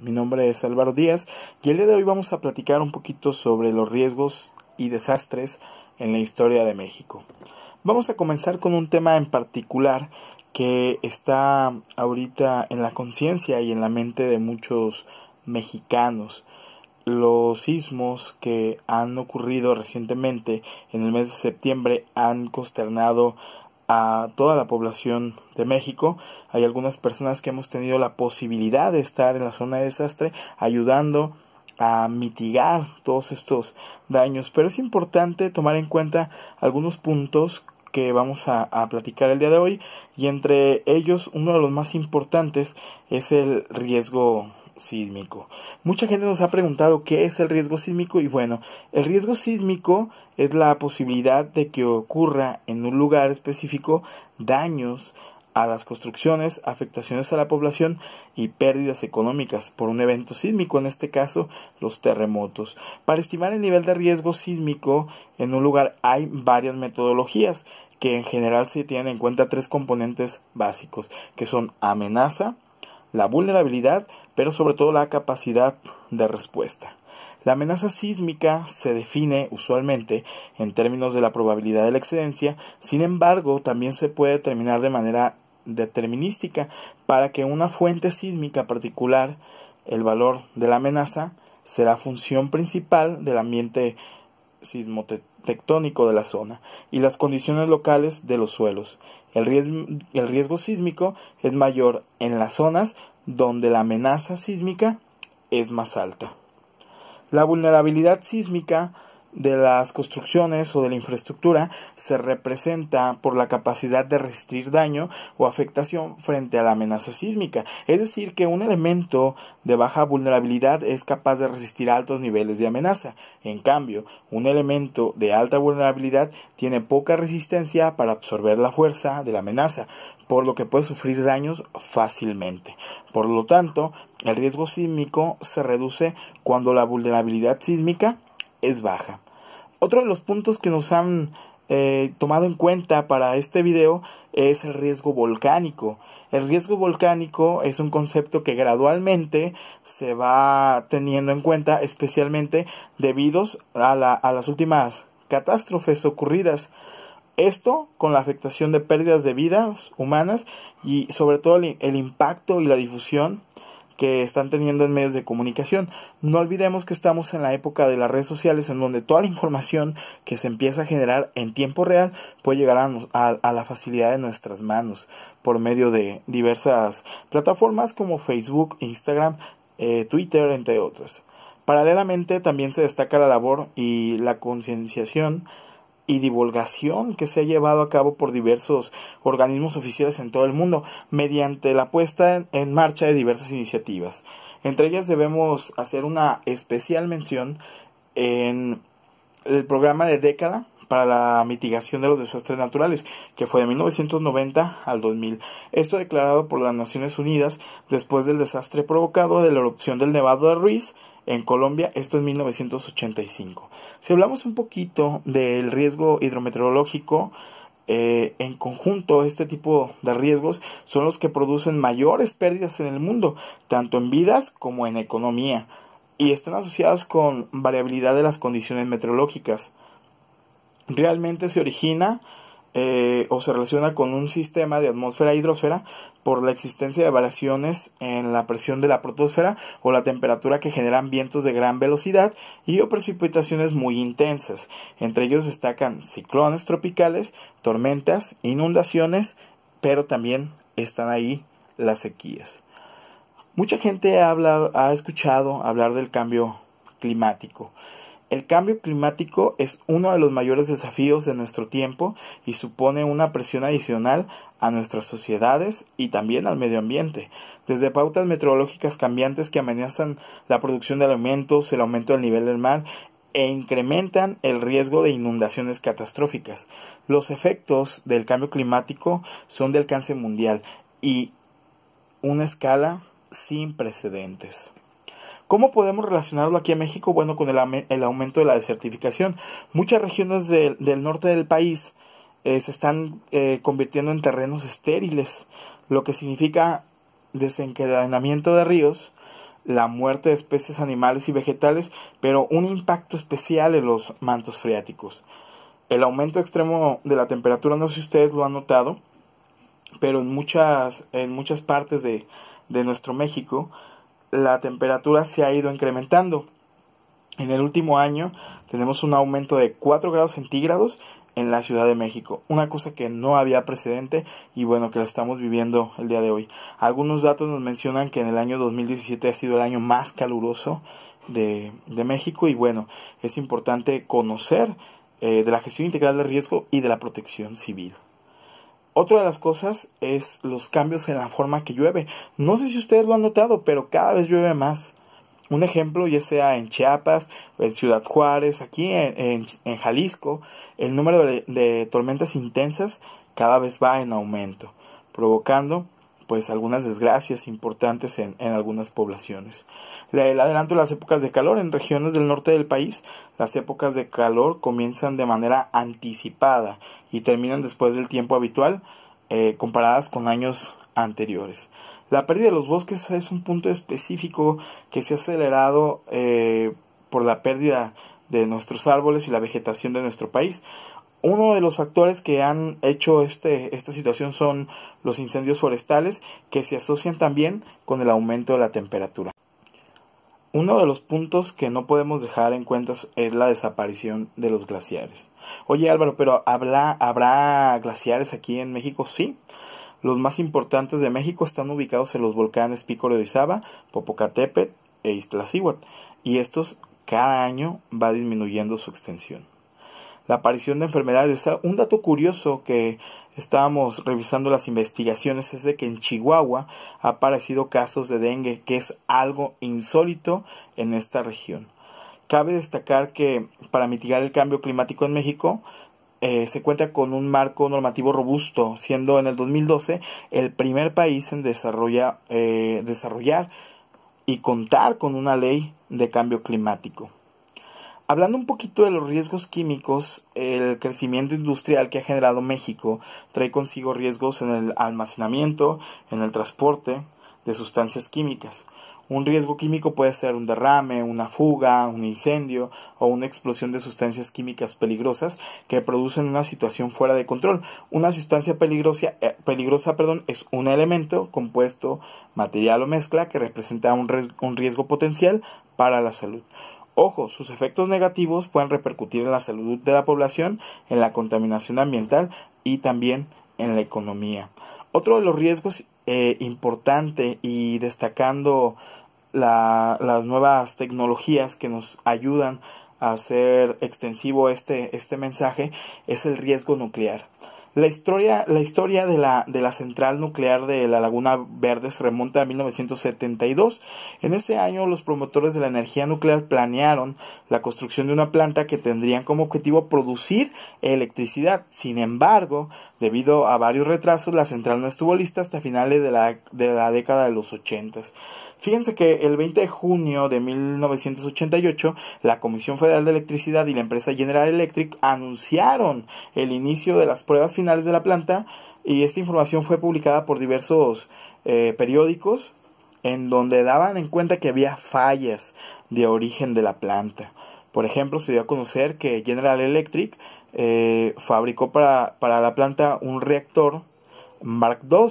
Mi nombre es Álvaro Díaz y el día de hoy vamos a platicar un poquito sobre los riesgos y desastres en la historia de México. Vamos a comenzar con un tema en particular que está ahorita en la conciencia y en la mente de muchos mexicanos. Los sismos que han ocurrido recientemente en el mes de septiembre han consternado a toda la población de México. Hay algunas personas que hemos tenido la posibilidad de estar en la zona de desastre ayudando a mitigar todos estos daños. Pero es importante tomar en cuenta algunos puntos que vamos a, a, platicar el día de hoy y entre ellos uno de los más importantes es el riesgo sísmico. Mucha gente nos ha preguntado qué es el riesgo sísmico y bueno, el riesgo sísmico es la posibilidad de que ocurra en un lugar específico daños a las construcciones, afectaciones a la población y pérdidas económicas por un evento sísmico, en este caso los terremotos. Para estimar el nivel de riesgo sísmico en un lugar hay varias metodologías que en general se tienen en cuenta tres componentes básicos, que son amenaza, la vulnerabilidad pero sobre todo la capacidad de respuesta. La amenaza sísmica se define usualmente en términos de la probabilidad de la excedencia, sin embargo, también se puede determinar de manera determinística para que una fuente sísmica particular, el valor de la amenaza, será función principal del ambiente sismotectónico de la zona y las condiciones locales de los suelos. el riesgo sísmico es mayor en las zonas donde la amenaza sísmica es más alta. La vulnerabilidad sísmica de las construcciones o de la infraestructura se representa por la capacidad de resistir daño o afectación frente a la amenaza sísmica. Es decir, que un elemento de baja vulnerabilidad es capaz de resistir altos niveles de amenaza. En cambio, un elemento de alta vulnerabilidad tiene poca resistencia para absorber la fuerza de la amenaza, por lo que puede sufrir daños fácilmente. Por lo tanto, el riesgo sísmico se reduce cuando la vulnerabilidad sísmica es baja. Otro de los puntos que nos han eh, tomado en cuenta para este video es el riesgo volcánico. El riesgo volcánico es un concepto que gradualmente se va teniendo en cuenta, especialmente debido a, las últimas catástrofes ocurridas. Esto con la afectación de pérdidas de vidas humanas y sobre todo el impacto y la difusión que están teniendo en medios de comunicación. No olvidemos que estamos en la época de las redes sociales en donde toda la información que se empieza a generar en tiempo real puede llegar a, la facilidad de nuestras manos por medio de diversas plataformas como Facebook, Instagram, eh, Twitter, entre otras. Paralelamente también se destaca la labor y la concienciación y divulgación que se ha llevado a cabo por diversos organismos oficiales en todo el mundo mediante la puesta en marcha de diversas iniciativas. Entre ellas debemos hacer una especial mención en el programa de década para la mitigación de los desastres naturales, que fue de 1990 al 2000. Esto declarado por las Naciones Unidas después del desastre provocado de la erupción del Nevado de Ruiz en Colombia, esto es 1985. Si hablamos un poquito del riesgo hidrometeorológico, eh, en conjunto este tipo de riesgos son los que producen mayores pérdidas en el mundo, tanto en vidas como en economía, y están asociados con variabilidad de las condiciones meteorológicas. Realmente se origina eh, o se relaciona con un sistema de atmósfera e hidrosfera por la existencia de variaciones en la presión de la protosfera o la temperatura que generan vientos de gran velocidad y o precipitaciones muy intensas. Entre ellos destacan ciclones tropicales, tormentas, inundaciones, pero también están ahí las sequías. Mucha gente ha, hablado, ha escuchado hablar del cambio climático. El cambio climático es uno de los mayores desafíos de nuestro tiempo y supone una presión adicional a nuestras sociedades y también al medio ambiente, desde pautas meteorológicas cambiantes que amenazan la producción de alimentos, el aumento del nivel del mar e incrementan el riesgo de inundaciones catastróficas. Los efectos del cambio climático son de alcance mundial y una escala sin precedentes. ¿Cómo podemos relacionarlo aquí en México? Bueno, con el, aumento de la desertificación. Muchas regiones del norte del país eh, se están eh, convirtiendo en terrenos estériles, lo que significa desencadenamiento de ríos, la muerte de especies animales y vegetales, pero un impacto especial en los mantos freáticos. El aumento extremo de la temperatura, no sé si ustedes lo han notado, pero en muchas, en muchas partes de, de nuestro México la temperatura se ha ido incrementando. En el último año tenemos un aumento de 4 grados centígrados en la Ciudad de México, una cosa que no había precedente y bueno que la estamos viviendo el día de hoy. Algunos datos nos mencionan que en el año 2017 ha sido el año más caluroso de, México y bueno, es importante conocer eh, de la gestión integral de riesgo y de la protección civil. Otra de las cosas es los cambios en la forma que llueve. No sé si ustedes lo han notado, pero cada vez llueve más. Un ejemplo, ya sea en Chiapas, en Ciudad Juárez, aquí en, Jalisco, el número de tormentas intensas cada vez va en aumento, provocando pues algunas desgracias importantes en, algunas poblaciones. ...el adelanto las épocas de calor en regiones del norte del país, las épocas de calor comienzan de manera anticipada y terminan después del tiempo habitual eh, comparadas con años anteriores. La pérdida de los bosques es un punto específico que se ha acelerado eh, por la pérdida de nuestros árboles y la vegetación de nuestro país uno de los factores que han hecho este, esta situación son los incendios forestales que se asocian también con el aumento de la temperatura. Uno de los puntos que no podemos dejar en cuenta es la desaparición de los glaciares. Oye Álvaro, pero ¿habla, ¿habrá glaciares aquí en México? Sí. Los más importantes de México están ubicados en los volcanes Pico de Oizaba, Popocatépetl e Iztaccíhuatl, y estos cada año va disminuyendo su extensión la aparición de enfermedades. Un dato curioso que estábamos revisando las investigaciones es de que en Chihuahua ha aparecido casos de dengue, que es algo insólito en esta región. Cabe destacar que para mitigar el cambio climático en México eh, se cuenta con un marco normativo robusto, siendo en el 2012 el primer país en eh, desarrollar y contar con una ley de cambio climático. Hablando un poquito de los riesgos químicos, el crecimiento industrial que ha generado México trae consigo riesgos en el almacenamiento, en el transporte de sustancias químicas. Un riesgo químico puede ser un derrame, una fuga, un incendio o una explosión de sustancias químicas peligrosas que producen una situación fuera de control. Una sustancia eh, peligrosa, perdón, es un elemento, compuesto, material o mezcla que representa un riesgo potencial para la salud. Ojo, sus efectos negativos pueden repercutir en la salud de la población, en la contaminación ambiental y también en la economía. Otro de los riesgos eh, importante y destacando las nuevas tecnologías que nos ayudan a hacer extensivo este, este mensaje es el riesgo nuclear. La historia, la historia de, la, de la central nuclear de la Laguna Verde se remonta a 1972. En ese año los promotores de la energía nuclear planearon la construcción de una planta que tendría como objetivo producir electricidad. Sin embargo, debido a varios retrasos, la central no estuvo lista hasta finales de la, de la década de los 80. Fíjense que el 20 de junio de 1988, la Comisión Federal de Electricidad y la empresa General Electric anunciaron el inicio de las pruebas de la planta y esta información fue publicada por diversos eh, periódicos en donde daban en cuenta que había fallas de origen de la planta. Por ejemplo, se dio a conocer que General Electric eh, fabricó para, para, la planta un reactor Mark II.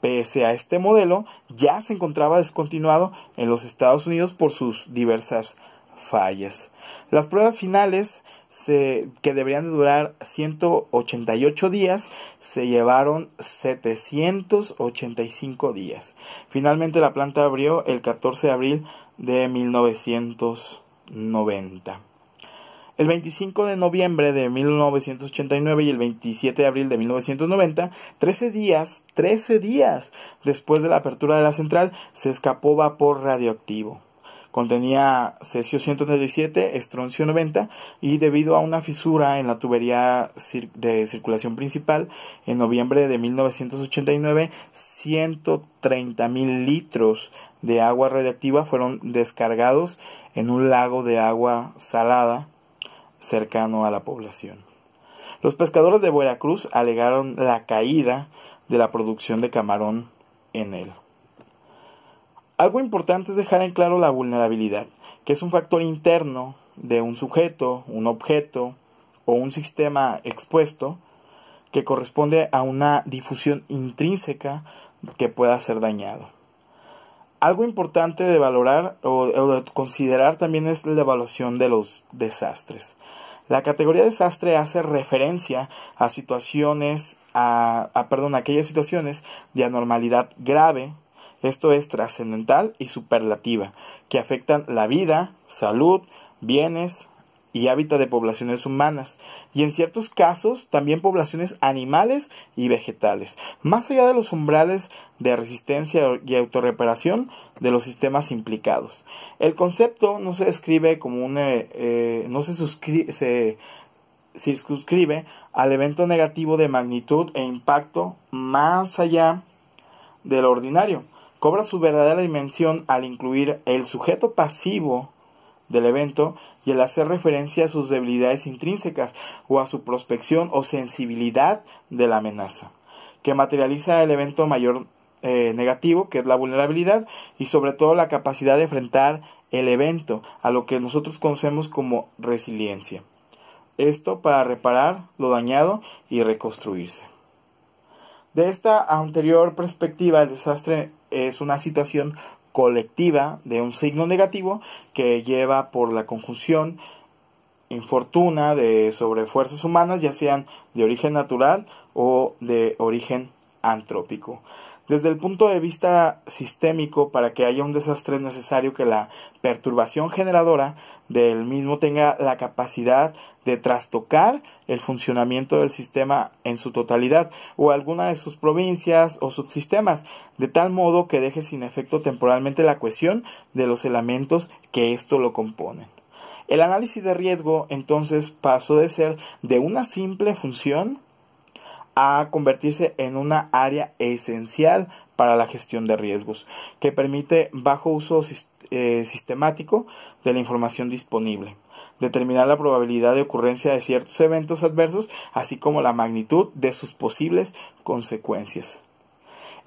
Pese a este modelo, ya se encontraba descontinuado en los Estados Unidos por sus diversas fallas. Las pruebas finales, que deberían durar 188 días, se llevaron 785 días. Finalmente la planta abrió el 14 de abril de 1990. El 25 de noviembre de 1989 y el 27 de abril de 1990, 13 días, 13 días después de la apertura de la central, se escapó vapor radioactivo. Contenía cesio 137, estroncio 90 y debido a una fisura en la tubería de circulación principal, en noviembre de 1989, 130.000 litros de agua radiactiva fueron descargados en un lago de agua salada cercano a la población. Los pescadores de Veracruz alegaron la caída de la producción de camarón en él. Algo importante es dejar en claro la vulnerabilidad, que es un factor interno de un sujeto, un objeto o un sistema expuesto que corresponde a una difusión intrínseca que pueda ser dañado. Algo importante de valorar o, de considerar también es la evaluación de los desastres. La categoría desastre hace referencia a situaciones, a, perdón, aquellas situaciones de anormalidad grave esto es trascendental y superlativa, que afectan la vida, salud, bienes y hábitat de poblaciones humanas, y en ciertos casos también poblaciones animales y vegetales, más allá de los umbrales de resistencia y autorreparación de los sistemas implicados. El concepto no se describe como un... Eh, eh, no se, suscribe... se circunscribe al evento negativo de magnitud e impacto más allá de lo ordinario cobra su verdadera dimensión al incluir el sujeto pasivo del evento y al hacer referencia a sus debilidades intrínsecas o a su prospección o sensibilidad de la amenaza, que materializa el evento mayor eh, negativo, que es la vulnerabilidad, y sobre todo la capacidad de enfrentar el evento, a lo que nosotros conocemos como resiliencia. Esto para reparar lo dañado y reconstruirse. De esta anterior perspectiva, el desastre es una situación colectiva de un signo negativo que lleva por la conjunción infortuna de sobre fuerzas humanas, ya sean de origen natural o de origen antrópico. Desde el punto de vista sistémico, para que haya un desastre es necesario que la perturbación generadora del mismo tenga la capacidad de trastocar el funcionamiento del sistema en su totalidad o alguna de sus provincias o subsistemas, de tal modo que deje sin efecto temporalmente la cohesión de los elementos que esto lo componen. El análisis de riesgo entonces pasó de ser de una simple función a convertirse en una área esencial para la gestión de riesgos, que permite bajo uso eh, sistemático de la información disponible determinar la probabilidad de ocurrencia de ciertos eventos adversos, así como la magnitud de sus posibles consecuencias.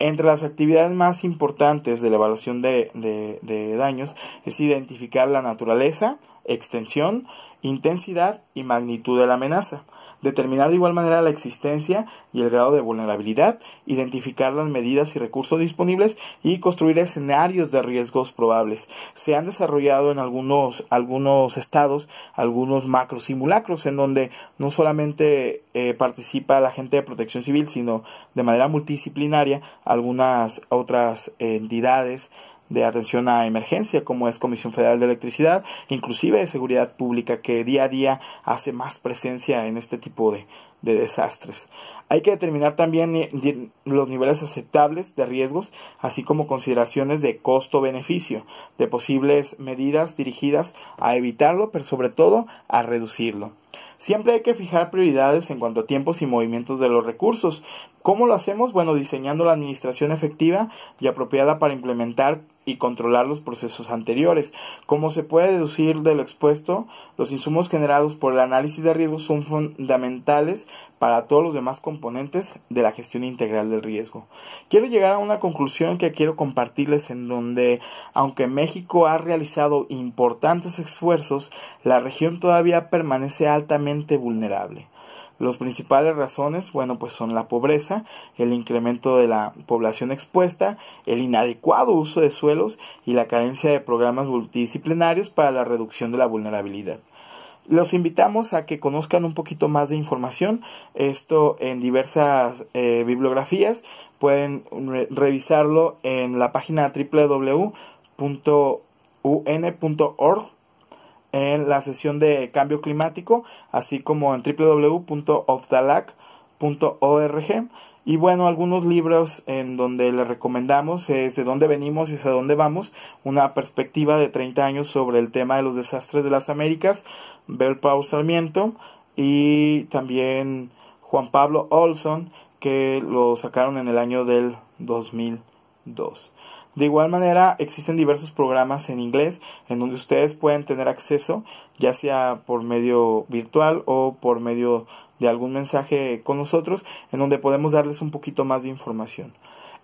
Entre las actividades más importantes de la evaluación de, de daños es identificar la naturaleza, extensión intensidad y magnitud de la amenaza, determinar de igual manera la existencia y el grado de vulnerabilidad, identificar las medidas y recursos disponibles y construir escenarios de riesgos probables. Se han desarrollado en algunos, algunos estados algunos macro simulacros en donde no solamente eh, participa la gente de protección civil, sino de manera multidisciplinaria algunas otras entidades de atención a emergencia, como es Comisión Federal de Electricidad, inclusive de Seguridad Pública, que día a día hace más presencia en este tipo de, desastres. Hay que determinar también eh, los niveles aceptables de riesgos, así como consideraciones de costo-beneficio, de posibles medidas dirigidas a evitarlo, pero sobre todo a reducirlo. Siempre hay que fijar prioridades en cuanto a tiempos y movimientos de los recursos. ¿Cómo lo hacemos? Bueno, diseñando la administración efectiva y apropiada para implementar y controlar los procesos anteriores. Como se puede deducir de lo expuesto, los insumos generados por el análisis de riesgo son fundamentales para todos los demás componentes de la gestión integral del riesgo. Quiero llegar a una conclusión que quiero compartirles en donde, aunque México ha realizado importantes esfuerzos, la región todavía permanece altamente vulnerable. Los principales razones, bueno, pues son la pobreza, el incremento de la población expuesta, el inadecuado uso de suelos y la carencia de programas multidisciplinarios para la reducción de la vulnerabilidad. Los invitamos a que conozcan un poquito más de información, esto en diversas eh, bibliografías, pueden revisarlo en la página www.un.org en la sesión de cambio climático, así como en www.ofdalac.org. Y bueno, algunos libros en donde le recomendamos es De dónde venimos y hacia dónde vamos, una perspectiva de 30 años sobre el tema de los desastres de las Américas, Bel Sarmiento y también Juan Pablo Olson, que lo sacaron en el año del 2002. De igual manera, existen diversos programas en inglés en donde ustedes pueden tener acceso, ya sea por medio virtual o por medio de algún mensaje con nosotros, en donde podemos darles un poquito más de información.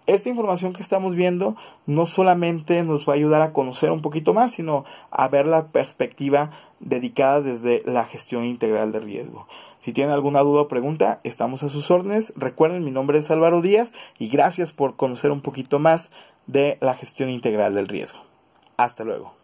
Esta información que estamos viendo no solamente nos va a ayudar a conocer un poquito más, sino a ver la perspectiva dedicada desde la gestión integral de riesgo. Si tienen alguna duda o pregunta, estamos a sus órdenes. Recuerden, mi nombre es Álvaro Díaz y gracias por conocer un poquito más de la gestión integral del riesgo. Hasta luego.